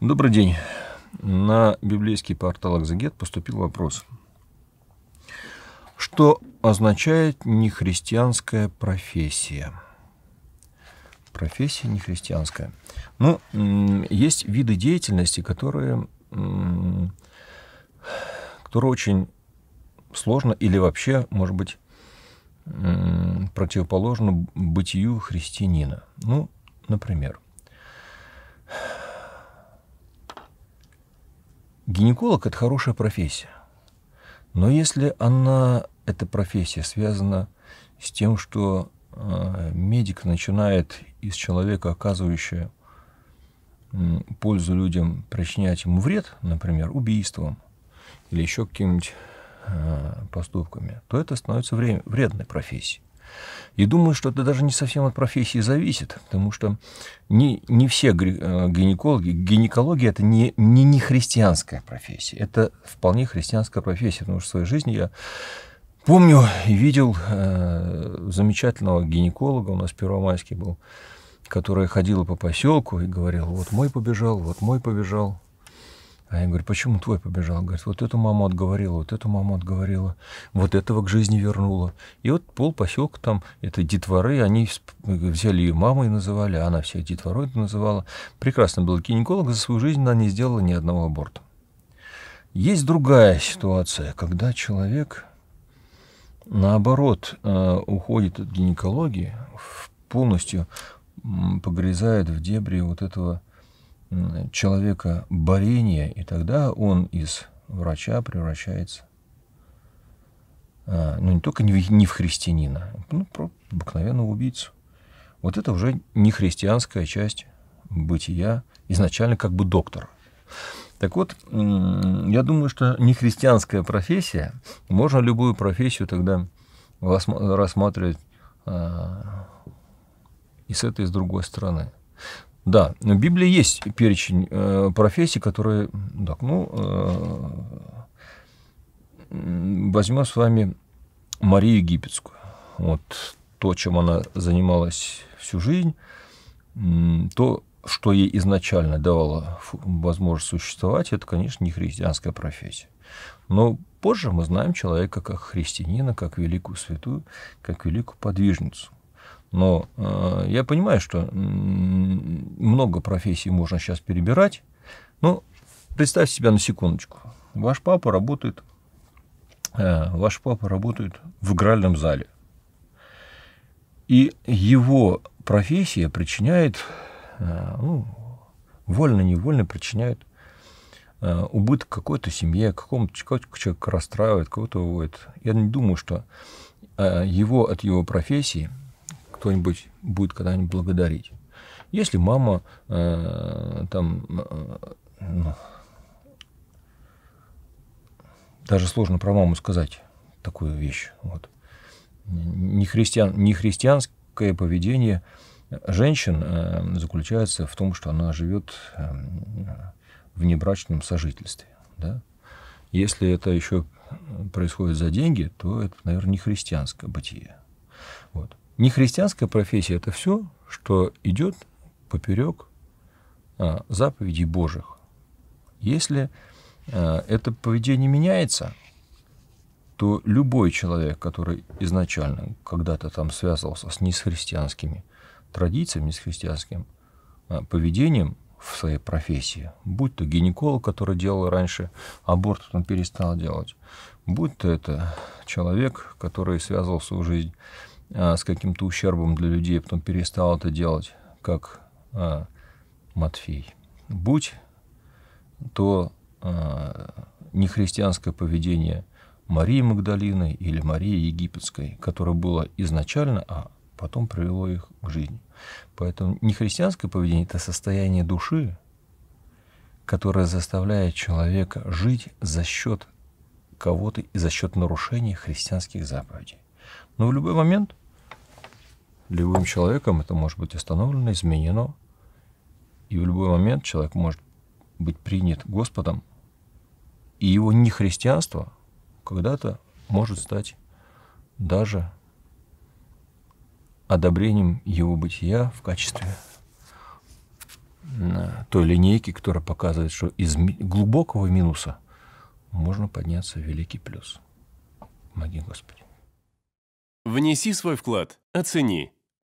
Добрый день. На библейский портал «Экзегет» поступил вопрос. Что означает нехристианская профессия? Профессия нехристианская. Ну, есть виды деятельности, которые, которые очень сложно или вообще, может быть, противоположно бытию христианина. Ну, например – Гинеколог – это хорошая профессия. Но если она, эта профессия связана с тем, что э, медик начинает из человека, оказывающего пользу людям, причинять ему вред, например, убийством или еще какими нибудь э, поступками, то это становится вредной профессией. И думаю, что это даже не совсем от профессии зависит, потому что не, не все э, гинекологи, гинекология это не, не, не христианская профессия, это вполне христианская профессия, потому что в своей жизни я помню и видел э, замечательного гинеколога, у нас Первомайский был, которая ходила по поселку и говорила, вот мой побежал, вот мой побежал, а я говорю, почему твой побежал? Говорит, вот эту маму отговорила, вот эту маму отговорила, вот этого к жизни вернула. И вот пол поселка там, это детворы, они взяли ее мамой называли, а она всех детворой называла. Прекрасно был гинеколог, за свою жизнь она не сделала ни одного аборта. Есть другая ситуация, когда человек, наоборот, э, уходит от гинекологии, полностью погрязает в дебри вот этого человека борения, и тогда он из врача превращается, а, ну, не только не в, христианина, ну, про обыкновенного убийцу. Вот это уже не христианская часть бытия, изначально как бы доктор. Так вот, я думаю, что не христианская профессия, можно любую профессию тогда рассматривать а, и с этой, и с другой стороны. Да, в Библии есть перечень э, профессий, которые... Так, ну, э, возьмем с вами Марию Египетскую. Вот то, чем она занималась всю жизнь, то, что ей изначально давало возможность существовать, это, конечно, не христианская профессия. Но позже мы знаем человека как христианина, как великую святую, как великую подвижницу. Но э, я понимаю, что много профессий можно сейчас перебирать. Но ну, представь себя на секундочку. Ваш папа работает, э, ваш папа работает в игральном зале. И его профессия причиняет, э, ну, вольно-невольно причиняет э, убыток какой-то семье, какому-то человеку расстраивает, кого-то выводит. Я не думаю, что э, его от его профессии – кто-нибудь будет когда-нибудь благодарить. Если мама э, там э, ну, даже сложно про маму сказать такую вещь. Вот. Не, христиан, не христианское поведение женщин э, заключается в том, что она живет э, в небрачном сожительстве. Да? Если это еще происходит за деньги, то это, наверное, не христианское бытие. Вот. Нехристианская профессия – это все, что идет поперек а, заповедей Божьих. Если а, это поведение меняется, то любой человек, который изначально когда-то там связывался с нехристианскими традициями, с христианским а, поведением в своей профессии, будь то гинеколог, который делал раньше аборт, он перестал делать, будь то это человек, который связывал свою жизнь а, с каким-то ущербом для людей, потом перестал это делать, как а, Матфей. Будь то а, нехристианское поведение Марии Магдалины или Марии Египетской, которое было изначально, а потом привело их к жизни. Поэтому нехристианское поведение – это состояние души, которое заставляет человека жить за счет кого-то и за счет нарушения христианских заповедей. Но в любой момент любым человеком это может быть остановлено, изменено. И в любой момент человек может быть принят Господом. И его нехристианство когда-то может стать даже одобрением его бытия в качестве э, той линейки, которая показывает, что из глубокого минуса можно подняться в великий плюс. Помоги, Господи. Внеси свой вклад, оцени